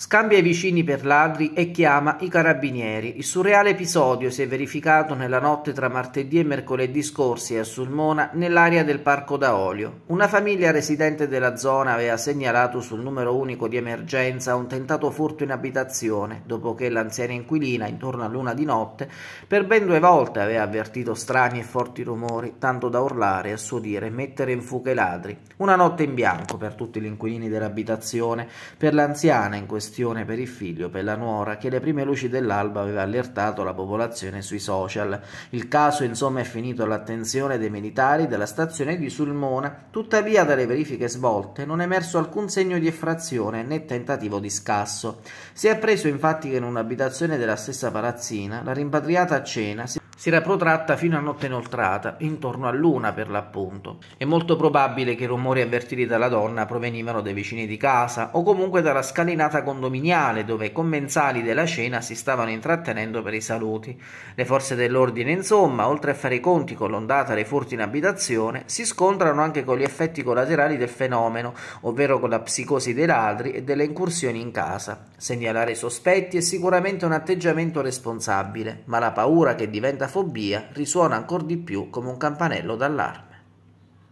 Scambia i vicini per ladri e chiama i carabinieri. Il surreale episodio si è verificato nella notte tra martedì e mercoledì scorsi a Sulmona, nell'area del Parco da Olio. Una famiglia residente della zona aveva segnalato sul numero unico di emergenza un tentato furto in abitazione, dopo che l'anziana inquilina, intorno a luna di notte, per ben due volte aveva avvertito strani e forti rumori, tanto da urlare, a suo dire, mettere in fuga i ladri. Una notte in bianco per tutti gli inquilini dell'abitazione, per l'anziana in questo questione per il figlio, per la nuora, che alle prime luci dell'alba aveva allertato la popolazione sui social. Il caso insomma è finito all'attenzione dei militari della stazione di Sulmona, tuttavia dalle verifiche svolte non è emerso alcun segno di effrazione né tentativo di scasso. Si è appreso infatti che in un'abitazione della stessa palazzina la rimpatriata a cena si si era protratta fino a notte inoltrata, intorno a luna per l'appunto. È molto probabile che i rumori avvertiti dalla donna provenivano dai vicini di casa o comunque dalla scalinata condominiale dove i commensali della cena si stavano intrattenendo per i saluti. Le forze dell'ordine, insomma, oltre a fare i conti con l'ondata dei furti in abitazione, si scontrano anche con gli effetti collaterali del fenomeno, ovvero con la psicosi dei ladri e delle incursioni in casa. Segnalare i sospetti è sicuramente un atteggiamento responsabile, ma la paura che diventa fobia risuona ancor di più come un campanello d'allarme.